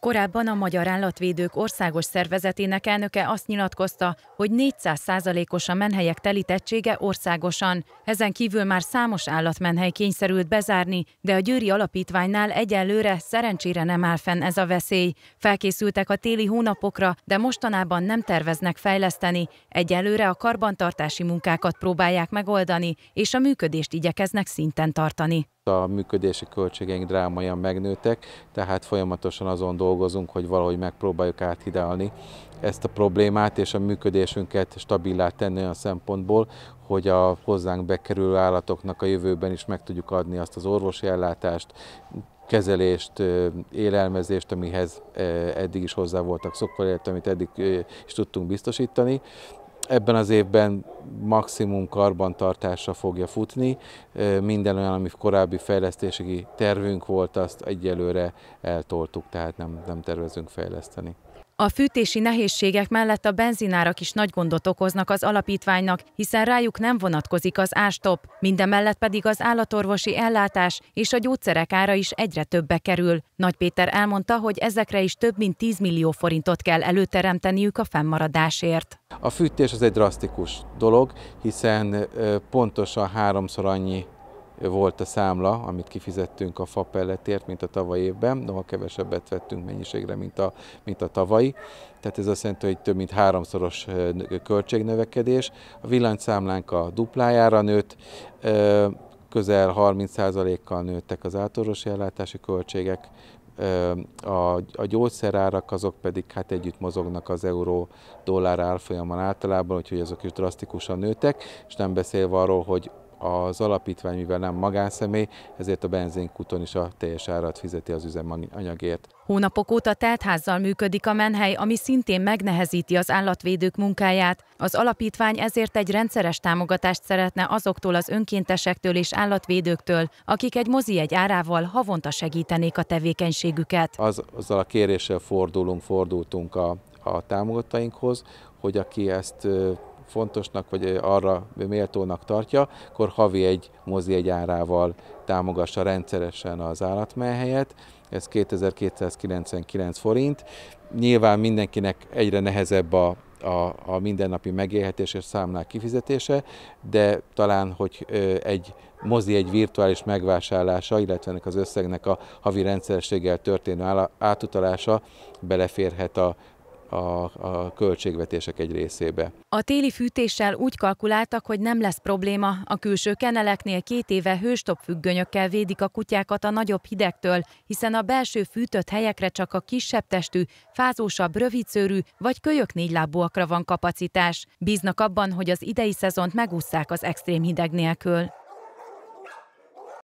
Korábban a Magyar Állatvédők Országos Szervezetének elnöke azt nyilatkozta, hogy 400%-os a menhelyek telítettsége országosan. Ezen kívül már számos állatmenhely kényszerült bezárni, de a Győri Alapítványnál egyelőre szerencsére nem áll fenn ez a veszély. Felkészültek a téli hónapokra, de mostanában nem terveznek fejleszteni. Egyelőre a karbantartási munkákat próbálják megoldani, és a működést igyekeznek szinten tartani a működési költségeink drámaian megnőttek, tehát folyamatosan azon dolgozunk, hogy valahogy megpróbáljuk áthidalni ezt a problémát, és a működésünket stabilá tenni olyan szempontból, hogy a hozzánk bekerülő állatoknak a jövőben is meg tudjuk adni azt az orvosi ellátást, kezelést, élelmezést, amihez eddig is hozzá voltak szokva, illetve amit eddig is tudtunk biztosítani. Ebben az évben maximum karbantartásra fogja futni. Minden olyan, ami korábbi fejlesztési tervünk volt, azt egyelőre eltoltuk, tehát nem, nem tervezünk fejleszteni. A fűtési nehézségek mellett a benzinárak is nagy gondot okoznak az alapítványnak, hiszen rájuk nem vonatkozik az ástop, mindemellett pedig az állatorvosi ellátás és a gyógyszerek ára is egyre többbe kerül. Nagy Péter elmondta, hogy ezekre is több mint 10 millió forintot kell előteremteniük a fennmaradásért. A fűtés az egy drasztikus dolog, hiszen pontosan háromszor annyi volt a számla, amit kifizettünk a fa pelletért, mint a tavaly évben, de ma kevesebbet vettünk mennyiségre, mint a, mint a tavalyi. Tehát ez azt jelenti, hogy több mint háromszoros költségnövekedés. A villanyszámlánk a duplájára nőtt, közel 30%-kal nőttek az általános ellátási költségek, a, a gyógyszerárak azok pedig hát együtt mozognak az euró-dollár árfolyamon általában, úgyhogy azok is drasztikusan nőtek, és nem beszélve arról, hogy az alapítvány, mivel nem magánszemély, ezért a benzinkuton is a teljes árat fizeti az üzemanyagért. Hónapok óta teltházzal működik a menhely, ami szintén megnehezíti az állatvédők munkáját. Az alapítvány ezért egy rendszeres támogatást szeretne azoktól az önkéntesektől és állatvédőktől, akik egy mozi egy árával havonta segítenék a tevékenységüket. Az, azzal a kéréssel fordulunk, fordultunk a, a támogatóinkhoz, hogy aki ezt fontosnak, vagy arra méltónak tartja, akkor havi egy mozi egy árával támogassa rendszeresen az állatmenhelyet, ez 2299 forint. Nyilván mindenkinek egyre nehezebb a a, a mindennapi megélhetés és számlák kifizetése, de talán, hogy egy mozi egy virtuális megvásárlása, illetve ennek az összegnek a havi rendszerességgel történő átutalása beleférhet a a, a költségvetések egy részébe. A téli fűtéssel úgy kalkuláltak, hogy nem lesz probléma. A külső keneleknél két éve hőstop függönyökkel védik a kutyákat a nagyobb hidegtől, hiszen a belső fűtött helyekre csak a kisebb testű, fázósabb, rövidszőrű vagy kölyök négylábúakra van kapacitás. Bíznak abban, hogy az idei szezont megúszszák az extrém hideg nélkül.